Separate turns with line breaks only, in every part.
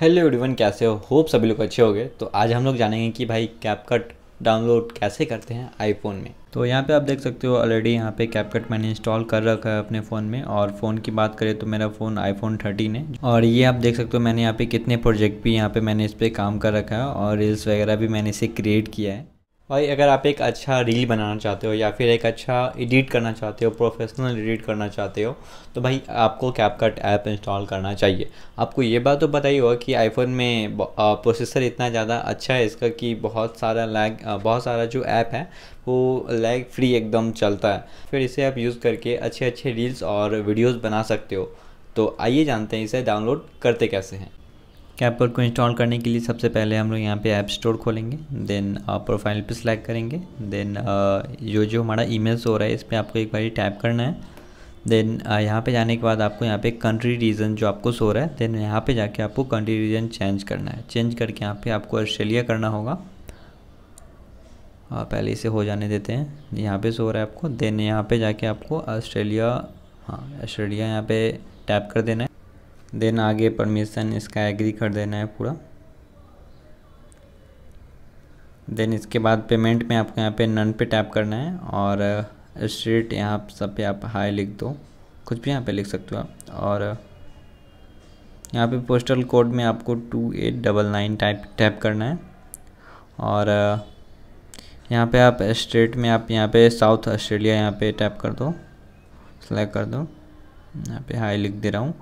hello everyone कैसे हो hope सभी लोग अच्छे हो गए तो आज हम लोग जानेंगे कि भाई कैपकट डाउनलोड कैसे करते हैं आईफोन में तो यहाँ पे आप देख सकते हो ऑलरेडी यहाँ पे कैपकट मैंने इंस्टॉल कर रखा है अपने फ़ोन में और फ़ोन की बात करें तो मेरा फ़ोन आईफोन थर्टीन है और ये आप देख सकते हो मैंने यहाँ पे कितने प्रोजेक्ट भी यहाँ पे मैंने इस पर काम कर रखा है और रील्स वगैरह भी मैंने इसे क्रिएट किया है भाई अगर आप एक अच्छा रील बनाना चाहते हो या फिर एक अच्छा एडिट करना चाहते हो प्रोफेशनल एडिट करना चाहते हो तो भाई आपको कैपकट ऐप इंस्टॉल करना चाहिए आपको ये बात तो पता ही होगा कि आईफोन में प्रोसेसर इतना ज़्यादा अच्छा है इसका कि बहुत सारा लैग बहुत सारा जो ऐप है वो लैग फ्री एकदम चलता है फिर इसे आप यूज़ करके अच्छे अच्छे रील्स और वीडियोज़ बना सकते हो तो आइए जानते हैं इसे डाउनलोड करते कैसे हैं ऐप पर को इंस्टॉल करने के लिए सबसे पहले हम लोग यहाँ पे ऐप स्टोर खोलेंगे देन प्रोफाइल uh, पे सिलेक्ट करेंगे देन uh, जो जो हमारा ईमेल हो रहा है इस पर आपको एक बार टैप करना है देन uh, यहाँ पे जाने के बाद आपको यहाँ पे कंट्री रीजन जो आपको सो रहा है देन यहाँ पे जाके आपको कंट्री रीजन चेंज करना है चेंज करके यहाँ पे आपको ऑस्ट्रेलिया करना होगा पहले इसे हो जाने देते हैं यहाँ पे सो रहा है आपको देन यहाँ पे जाके आपको ऑस्ट्रेलिया हाँ ऑस्ट्रेलिया यहाँ पे टैप कर देना है देन आगे परमिशन इसका एग्री कर देना है पूरा देन इसके बाद पेमेंट में आपको यहाँ पे नन पे टैप करना है और स्ट्रीट uh, यहाँ सब पे आप हाई लिख दो कुछ भी यहाँ पे लिख सकते हो आप और uh, यहाँ पे पोस्टल कोड में आपको two eight double nine type tap करना है और uh, यहाँ पे आप स्टेट में आप यहाँ पे साउथ ऑस्ट्रेलिया यहाँ पे टैप कर दो सिलेक्ट कर दो यहाँ पे हाई लिख दे रहा हूँ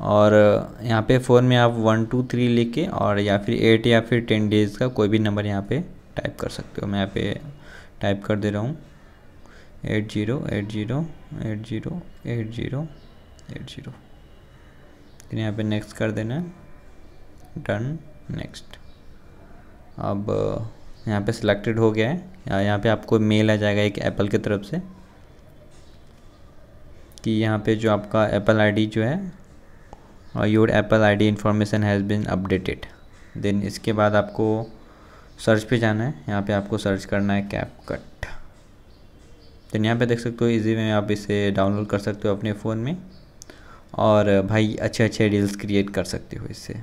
और यहाँ पे फ़ोन में आप वन टू थ्री लिख के और या फिर एट या फिर टेन डेज़ का कोई भी नंबर यहाँ पे टाइप कर सकते हो मैं यहाँ पे टाइप कर दे रहा हूँ eight zero eight zero eight zero eight zero eight zero फिर यहाँ पे नेक्स्ट कर देना है डन नेक्स्ट अब यहाँ पे सिलेक्टेड हो गया है यहाँ पे आपको मेल आ जाएगा एक एप्पल की तरफ से कि यहाँ पे जो आपका एप्पल आईडी जो है और your Apple ID information has been updated then इसके बाद आपको सर्च पे जाना है यहाँ पे आपको सर्च करना है कैप कट देन यहाँ पे देख सकते हो इजी में आप इसे डाउनलोड कर सकते हो अपने फ़ोन में और भाई अच्छे अच्छे रील्स क्रिएट कर सकते हो इससे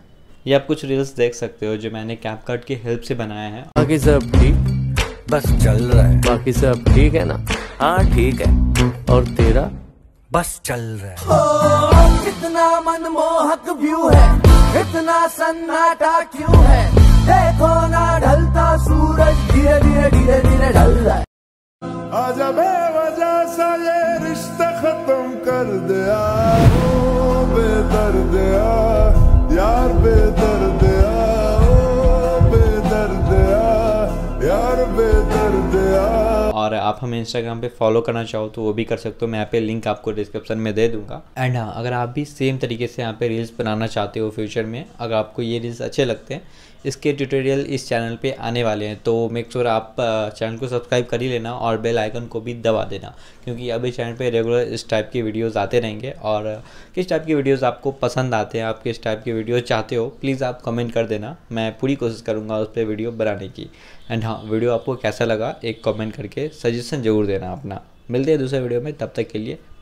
ये आप कुछ रील्स देख सकते हो जो मैंने कैप कट की हेल्प से बनाया है बाकी सब ठीक बस चल रहा है बाकी सब ठीक है ना हाँ ठीक है और तेरा बस चल रहा है इतना मनमोहक व्यू है इतना सन्नाटा क्यों है देखो ना ढलता सूरज धीरे धीरे धीरे धीरे ढल रहा है अब वजह सा ये रिश्ता खत्म कर दिया है आप हमें इंस्टाग्राम पे फॉलो करना चाहो तो वो भी कर सकते हो मैं यहाँ पे लिंक आपको डिस्क्रिप्शन में दे दूंगा एंड हाँ अगर आप भी सेम तरीके से यहाँ पे रील्स बनाना चाहते हो फ्यूचर में अगर आपको ये रील्स अच्छे लगते हैं इसके ट्यूटोरियल इस चैनल पे आने वाले हैं तो मेक श्योर sure आप चैनल को सब्सक्राइब कर ही लेना और बेल आइकन को भी दबा देना क्योंकि अभी चैनल पे रेगुलर इस टाइप की वीडियोस आते रहेंगे और किस टाइप की वीडियोस आपको पसंद आते हैं आप किस टाइप की वीडियो चाहते हो प्लीज़ आप कमेंट कर देना मैं पूरी कोशिश करूँगा उस पर वीडियो बनाने की एंड हाँ वीडियो आपको कैसा लगा एक कमेंट करके सजेशन ज़रूर देना अपना मिलते हैं दूसरे वीडियो में तब तक के लिए